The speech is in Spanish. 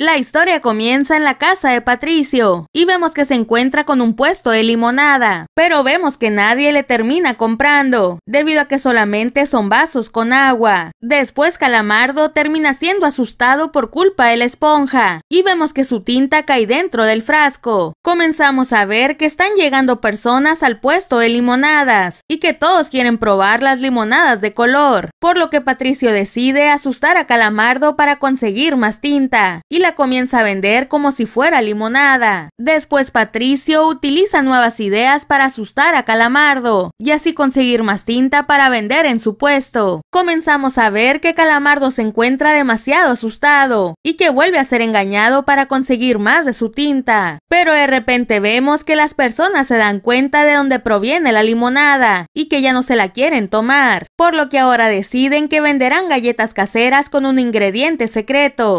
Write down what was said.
La historia comienza en la casa de Patricio y vemos que se encuentra con un puesto de limonada, pero vemos que nadie le termina comprando, debido a que solamente son vasos con agua. Después Calamardo termina siendo asustado por culpa de la esponja y vemos que su tinta cae dentro del frasco. Comenzamos a ver que están llegando personas al puesto de limonadas y que todos quieren probar las limonadas de color, por lo que Patricio decide asustar a Calamardo para conseguir más tinta y la comienza a vender como si fuera limonada. Después Patricio utiliza nuevas ideas para asustar a Calamardo y así conseguir más tinta para vender en su puesto. Comenzamos a ver que Calamardo se encuentra demasiado asustado y que vuelve a ser engañado para conseguir más de su tinta. Pero de repente vemos que las personas se dan cuenta de dónde proviene la limonada y que ya no se la quieren tomar, por lo que ahora deciden que venderán galletas caseras con un ingrediente secreto.